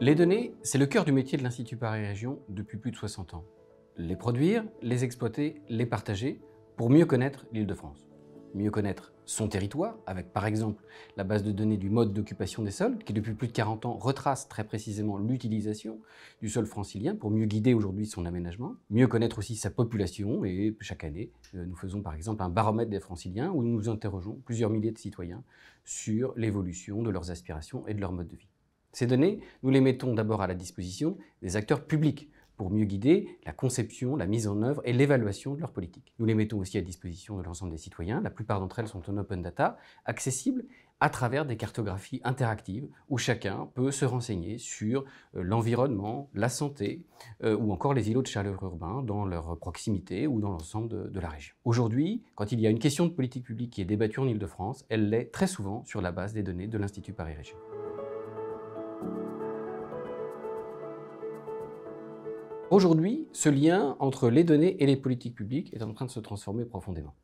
Les données, c'est le cœur du métier de l'Institut Paris Région depuis plus de 60 ans. Les produire, les exploiter, les partager pour mieux connaître l'Île-de-France. Mieux connaître son territoire, avec par exemple la base de données du mode d'occupation des sols, qui depuis plus de 40 ans retrace très précisément l'utilisation du sol francilien pour mieux guider aujourd'hui son aménagement, mieux connaître aussi sa population, et chaque année, euh, nous faisons par exemple un baromètre des franciliens où nous interrogeons plusieurs milliers de citoyens sur l'évolution de leurs aspirations et de leur mode de vie. Ces données, nous les mettons d'abord à la disposition des acteurs publics, pour mieux guider la conception, la mise en œuvre et l'évaluation de leurs politiques. Nous les mettons aussi à disposition de l'ensemble des citoyens. La plupart d'entre elles sont en open data, accessibles à travers des cartographies interactives où chacun peut se renseigner sur euh, l'environnement, la santé euh, ou encore les îlots de chaleur urbains dans leur proximité ou dans l'ensemble de, de, la région. Aujourd'hui, quand il y a une question de politique publique qui est débattue en Ile-de-France, elle l'est très souvent sur la base des données de l'Institut Paris Région. Aujourd'hui, ce lien entre les données et les politiques publiques est en train de se transformer profondément.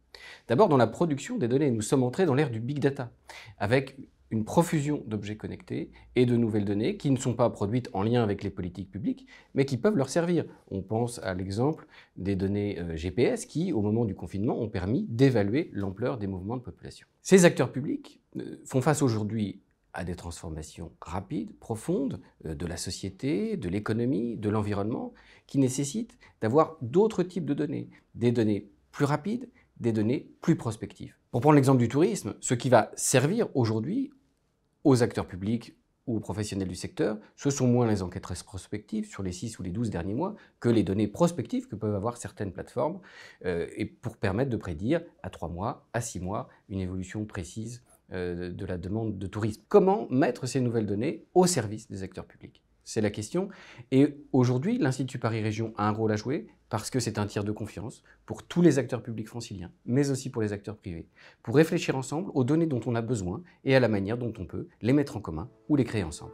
D'abord dans la production des données, nous sommes entrés dans l'ère du big data, avec une profusion d'objets connectés et de nouvelles données qui ne sont pas produites en lien avec les politiques publiques, mais qui peuvent leur servir. On pense à l'exemple des données euh, GPS qui, au moment du confinement, ont permis d'évaluer l'ampleur des mouvements de population. Ces acteurs publics euh, font face aujourd'hui à des transformations rapides, profondes euh, de la société, de l'économie, de l'environnement, qui nécessitent d'avoir d'autres types de données, des données plus rapides, des données plus prospectives. Pour prendre l'exemple du tourisme, ce qui va servir aujourd'hui aux acteurs publics ou aux professionnels du secteur, ce sont moins les enquêtes prospectives sur les 6 ou les 12 derniers mois que les données prospectives que peuvent avoir certaines plateformes euh, et pour permettre de prédire à 3 mois, à 6 mois, une évolution précise euh, de la demande de tourisme. Comment mettre ces nouvelles données au service des acteurs publics C'est la question. Et aujourd'hui, l'Institut Paris Région a un rôle à jouer parce que c'est un tiers de confiance pour tous les acteurs publics franciliens, mais aussi pour les acteurs privés, pour réfléchir ensemble aux données dont on a besoin et à la manière dont on peut les mettre en commun ou les créer ensemble.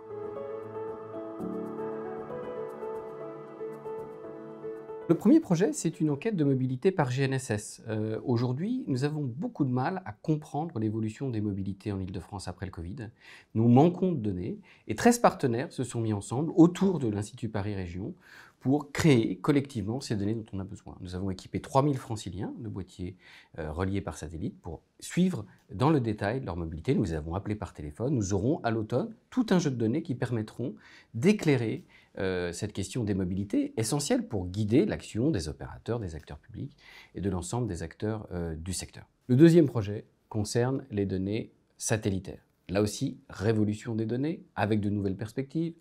Le premier projet, c'est une enquête de mobilité par GNSS. Euh, aujourd'hui, nous avons beaucoup de mal à comprendre l'évolution des mobilités en Ile-de-France après le Covid. Nous manquons de données et 13 partenaires se sont mis ensemble autour de l'Institut Paris Région pour créer collectivement ces données dont on a besoin. Nous avons équipé 3000 franciliens de boîtiers euh, reliés par satellite pour suivre dans le détail leur mobilité. Nous les avons appelés par téléphone. Nous aurons à l'automne tout un jeu de données qui permettront d'éclairer euh, cette question des mobilités, essentielle pour guider l'action des opérateurs, des acteurs publics et de l'ensemble des acteurs euh, du secteur. Le deuxième projet concerne les données satellitaires. Là aussi, révolution des données avec de nouvelles perspectives,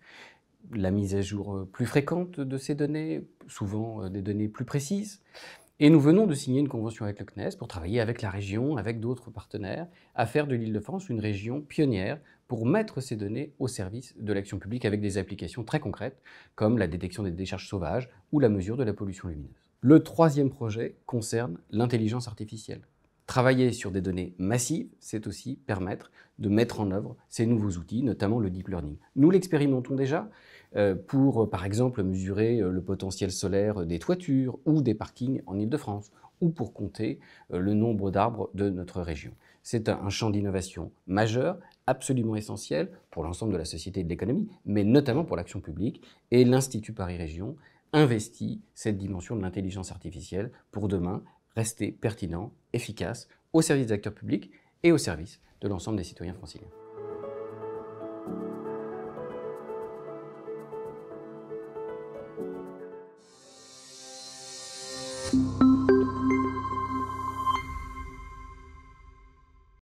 la mise à jour euh, plus fréquente de ces données, souvent des données plus précises. Et nous venons de signer une convention avec le CNES pour travailler avec la région, avec d'autres partenaires, à faire de l'Île-de-France une région pionnière pour mettre ces données au service de l'action publique avec des applications très concrètes comme la détection des décharges sauvages ou la mesure de la pollution lumineuse. Le troisième projet concerne l'intelligence artificielle. Travailler sur des données massives, c'est aussi permettre de mettre en œuvre ces nouveaux outils, notamment le deep learning. Nous l'expérimentons déjà euh, pour, euh, par exemple, mesurer euh, le potentiel solaire des toitures ou des parkings en Ile-de-France, ou pour compter le nombre d'arbres de notre région. C'est un champ d'innovation majeur, absolument essentiel pour l'ensemble de la société et de l'économie, mais notamment pour l'action publique, et l'Institut Paris Région investit cette dimension de l'intelligence artificielle pour demain rester pertinent, efficace, au service des acteurs publics et au service de l'ensemble des citoyens franciliens.